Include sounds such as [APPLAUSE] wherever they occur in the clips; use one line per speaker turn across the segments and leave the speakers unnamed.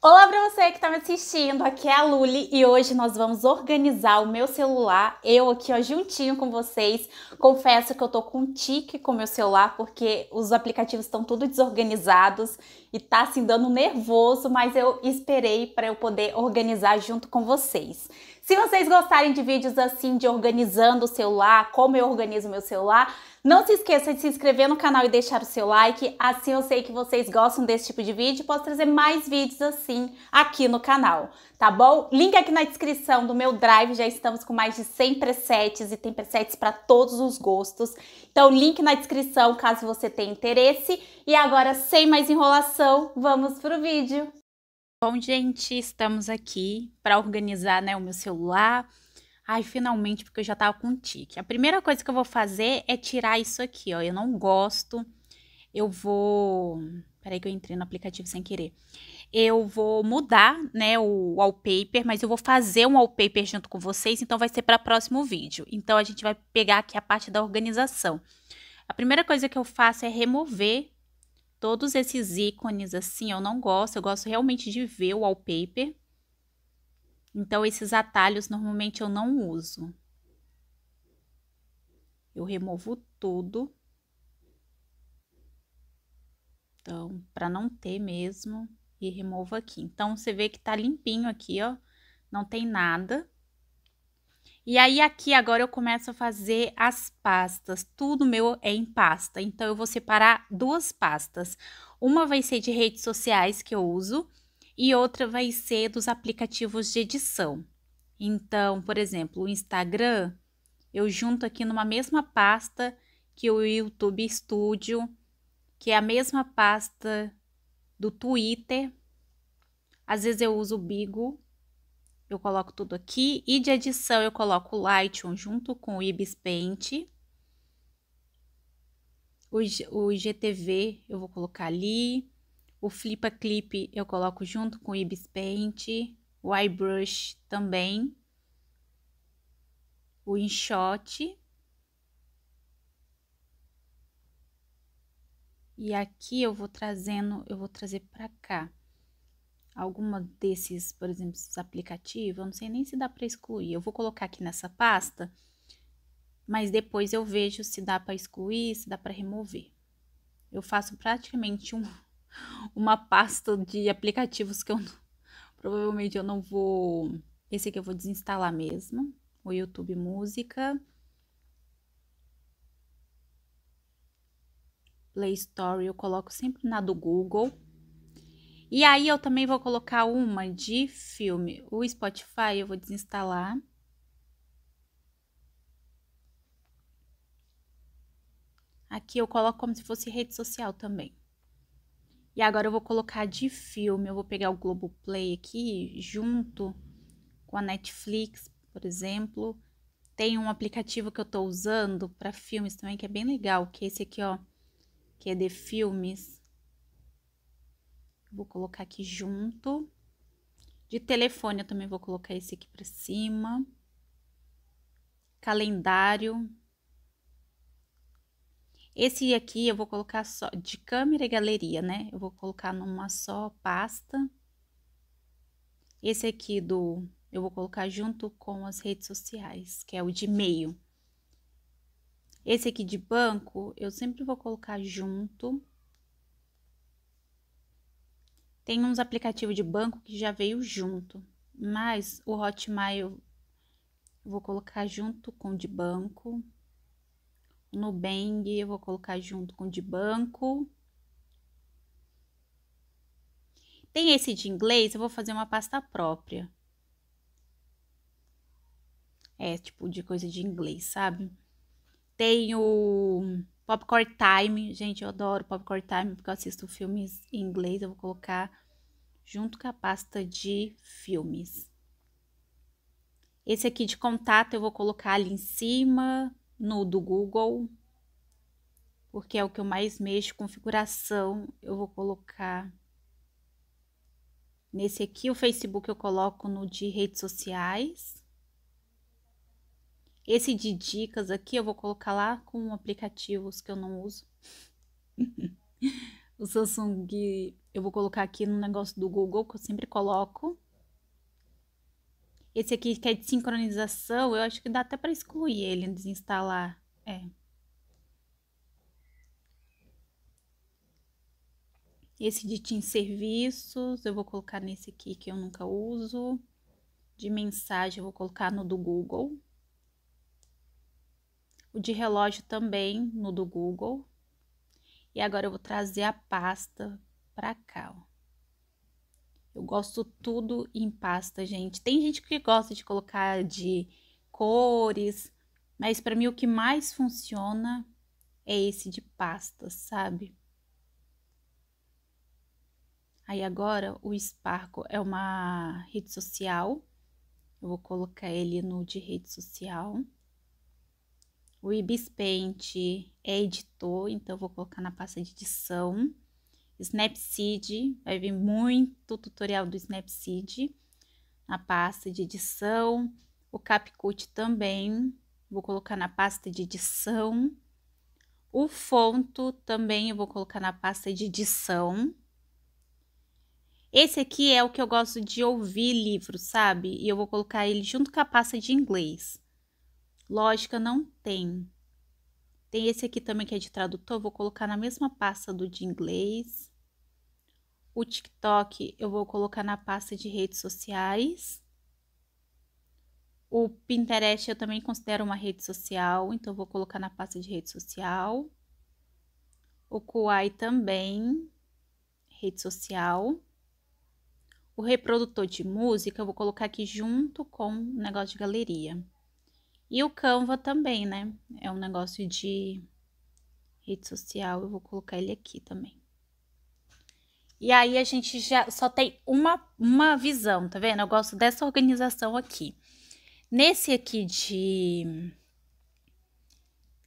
Olá para você que está me assistindo, aqui é a Luli e hoje nós vamos organizar o meu celular, eu aqui ó, juntinho com vocês. Confesso que eu tô com tique com o meu celular porque os aplicativos estão tudo desorganizados e tá assim dando nervoso, mas eu esperei para eu poder organizar junto com vocês. Se vocês gostarem de vídeos assim, de organizando o celular, como eu organizo meu celular, não se esqueça de se inscrever no canal e deixar o seu like, assim eu sei que vocês gostam desse tipo de vídeo e posso trazer mais vídeos assim aqui no canal, tá bom? Link aqui na descrição do meu drive, já estamos com mais de 100 presets e tem presets para todos os gostos. Então, link na descrição caso você tenha interesse. E agora, sem mais enrolação, vamos pro vídeo! Bom, gente, estamos aqui para organizar né, o meu celular. Ai, finalmente, porque eu já tava com tique. A primeira coisa que eu vou fazer é tirar isso aqui, ó. Eu não gosto. Eu vou... Peraí que eu entrei no aplicativo sem querer. Eu vou mudar, né, o wallpaper, mas eu vou fazer um wallpaper junto com vocês, então vai ser para próximo vídeo. Então, a gente vai pegar aqui a parte da organização. A primeira coisa que eu faço é remover Todos esses ícones assim eu não gosto, eu gosto realmente de ver o wallpaper. Então esses atalhos normalmente eu não uso. Eu removo tudo. Então, para não ter mesmo e removo aqui. Então você vê que tá limpinho aqui, ó, não tem nada. E aí aqui agora eu começo a fazer as pastas. Tudo meu é em pasta. Então eu vou separar duas pastas. Uma vai ser de redes sociais que eu uso e outra vai ser dos aplicativos de edição. Então, por exemplo, o Instagram, eu junto aqui numa mesma pasta que o YouTube Studio, que é a mesma pasta do Twitter. Às vezes eu uso o Bigo eu coloco tudo aqui. E de adição, eu coloco o Lightroom junto com o Ibis Paint. O, o eu vou colocar ali. O Flipa Clip eu coloco junto com o Ibis Paint. O iBrush também. O InShot. E aqui eu vou trazendo, eu vou trazer para cá alguma desses, por exemplo, esses aplicativos, eu não sei nem se dá para excluir. Eu vou colocar aqui nessa pasta, mas depois eu vejo se dá para excluir, se dá para remover. Eu faço praticamente um, [LAUGHS] uma pasta de aplicativos que eu provavelmente eu não vou. Esse aqui eu vou desinstalar mesmo. O YouTube Música. Play Store eu coloco sempre na do Google. E aí eu também vou colocar uma de filme. O Spotify eu vou desinstalar. Aqui eu coloco como se fosse rede social também. E agora eu vou colocar de filme, eu vou pegar o Globoplay aqui junto com a Netflix, por exemplo. Tem um aplicativo que eu tô usando para filmes também que é bem legal, que é esse aqui, ó, que é de filmes. Vou colocar aqui junto. De telefone, eu também vou colocar esse aqui para cima. Calendário. Esse aqui eu vou colocar só de câmera e galeria, né? Eu vou colocar numa só pasta. Esse aqui do eu vou colocar junto com as redes sociais, que é o de e-mail. Esse aqui de banco, eu sempre vou colocar junto. Tem uns aplicativos de banco que já veio junto, mas o Hotmail vou colocar junto com o de banco. O Nubank eu vou colocar junto com o de banco. Tem esse de inglês, eu vou fazer uma pasta própria. É, tipo, de coisa de inglês, sabe? Tem o Popcorn Time. Gente, eu adoro Popcorn Time porque eu assisto filmes em inglês. Eu vou colocar junto com a pasta de filmes. Esse aqui de contato eu vou colocar ali em cima, no do Google, porque é o que eu mais mexo, configuração, eu vou colocar nesse aqui, o Facebook eu coloco no de redes sociais. Esse de dicas aqui eu vou colocar lá com aplicativos que eu não uso. [LAUGHS] o Samsung eu vou colocar aqui no negócio do Google, que eu sempre coloco. Esse aqui que é de sincronização, eu acho que dá até para excluir ele, desinstalar. É. Esse de Team Serviços, eu vou colocar nesse aqui que eu nunca uso. De mensagem, eu vou colocar no do Google. O de relógio também, no do Google. E agora eu vou trazer a pasta pra cá, ó. Eu gosto tudo em pasta, gente. Tem gente que gosta de colocar de cores, mas para mim o que mais funciona é esse de pasta, sabe? Aí agora o Sparko é uma rede social. Eu vou colocar ele no de rede social. O Ibis Paint é editor, então eu vou colocar na pasta de edição. Snapseed, vai vir muito tutorial do Snapseed, na pasta de edição, o Capcut também, vou colocar na pasta de edição, o Fonto também eu vou colocar na pasta de edição. Esse aqui é o que eu gosto de ouvir livro, sabe? E eu vou colocar ele junto com a pasta de inglês. Lógica não tem. Tem esse aqui também que é de tradutor, vou colocar na mesma pasta do de inglês. O TikTok eu vou colocar na pasta de redes sociais. O Pinterest eu também considero uma rede social, então vou colocar na pasta de rede social. O Kuai também, rede social. O reprodutor de música eu vou colocar aqui junto com o negócio de galeria. E o Canva também, né? É um negócio de rede social, eu vou colocar ele aqui também. E aí a gente já só tem uma, uma visão, tá vendo? Eu gosto dessa organização aqui. Nesse aqui de...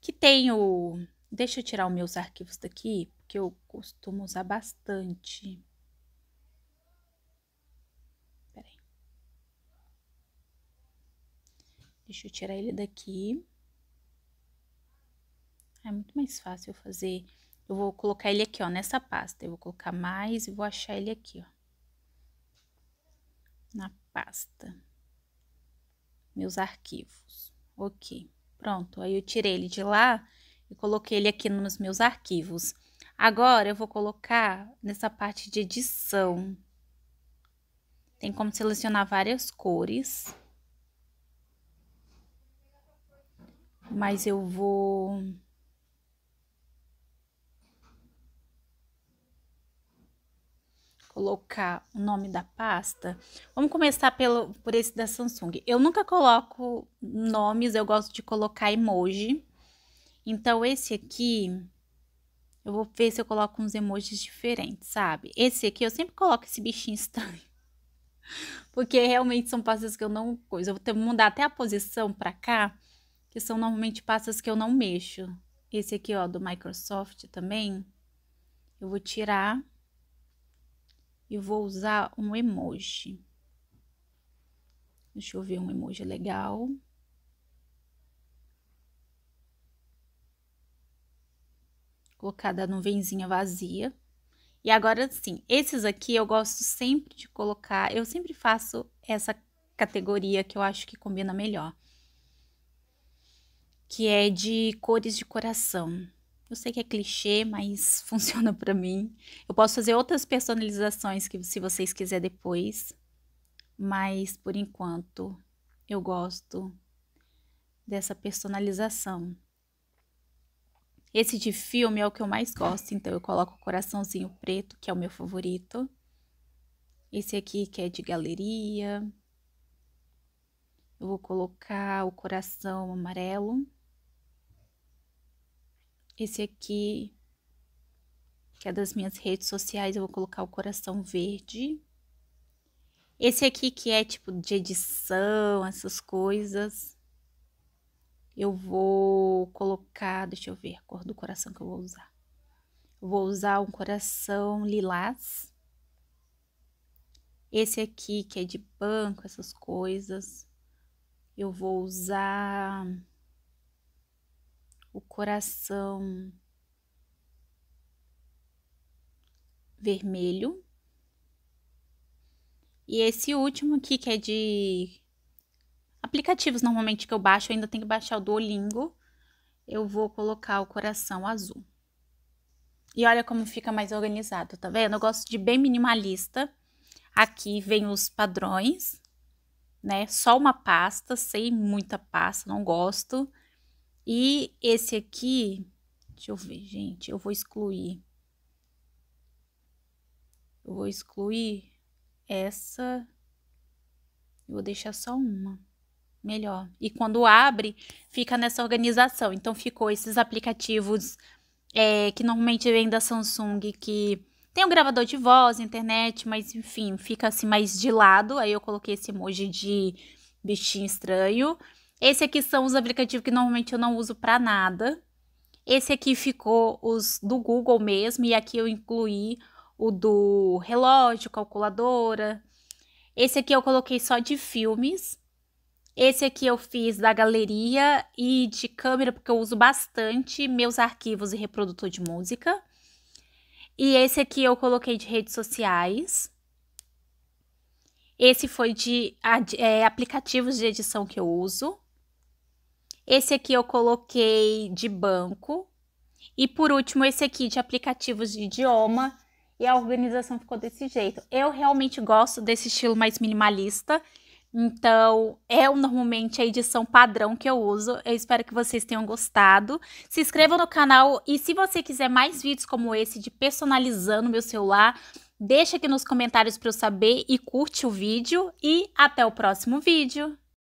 Que tem o... Deixa eu tirar os meus arquivos daqui, porque eu costumo usar bastante. Peraí. Deixa eu tirar ele daqui. É muito mais fácil fazer eu vou colocar ele aqui, ó, nessa pasta. Eu vou colocar mais e vou achar ele aqui, ó. Na pasta. Meus arquivos. Ok, pronto. Aí eu tirei ele de lá e coloquei ele aqui nos meus arquivos. Agora, eu vou colocar nessa parte de edição. Tem como selecionar várias cores. Mas eu vou... colocar o nome da pasta, vamos começar pelo, por esse da Samsung. Eu nunca coloco nomes, eu gosto de colocar emoji. Então, esse aqui, eu vou ver se eu coloco uns emojis diferentes, sabe? Esse aqui, eu sempre coloco esse bichinho estranho. [LAUGHS] Porque realmente são pastas que eu não coisa. Eu vou ter que mudar até a posição para cá, que são normalmente pastas que eu não mexo. Esse aqui, ó, do Microsoft também. Eu vou tirar eu vou usar um emoji. Deixa eu ver um emoji legal. Colocar da nuvenzinha vazia. E agora sim, esses aqui eu gosto sempre de colocar, eu sempre faço essa categoria que eu acho que combina melhor. Que é de cores de coração. Eu sei que é clichê, mas [LAUGHS] funciona para mim. Eu posso fazer outras personalizações que se vocês quiserem depois, mas por enquanto eu gosto dessa personalização. Esse de filme é o que eu mais gosto, então eu coloco o coraçãozinho preto, que é o meu favorito. Esse aqui que é de galeria. Eu vou colocar o coração amarelo. Esse aqui, que é das minhas redes sociais, eu vou colocar o coração verde. Esse aqui que é tipo de edição, essas coisas. Eu vou colocar, deixa eu ver a cor do coração que eu vou usar. vou usar um coração lilás. Esse aqui que é de banco, essas coisas. Eu vou usar o coração vermelho. E esse último aqui, que é de aplicativos normalmente que eu baixo, eu ainda tenho que baixar o Duolingo. Eu vou colocar o coração azul. E olha como fica mais organizado, tá vendo? Eu gosto de bem minimalista. Aqui vem os padrões, né? Só uma pasta, sem muita pasta, não gosto. E esse aqui, deixa eu ver, gente, eu vou excluir. Eu vou excluir essa. Eu vou deixar só uma. Melhor. E quando abre, fica nessa organização. Então, ficou esses aplicativos é, que normalmente vem da Samsung, que tem um gravador de voz, internet, mas enfim, fica assim mais de lado. Aí eu coloquei esse emoji de bichinho estranho. Esse aqui são os aplicativos que normalmente eu não uso para nada. Esse aqui ficou os do Google mesmo, e aqui eu incluí o do relógio, calculadora. Esse aqui eu coloquei só de filmes. Esse aqui eu fiz da galeria e de câmera, porque eu uso bastante meus arquivos e reprodutor de música. E esse aqui eu coloquei de redes sociais. Esse foi de é, aplicativos de edição que eu uso. Esse aqui eu coloquei de banco. E por último, esse aqui de aplicativos de idioma. E a organização ficou desse jeito. Eu realmente gosto desse estilo mais minimalista. Então, é normalmente a edição padrão que eu uso. Eu espero que vocês tenham gostado. Se inscreva no canal e se você quiser mais vídeos como esse de personalizando meu celular, deixa aqui nos comentários para eu saber e curte o vídeo e até o próximo vídeo.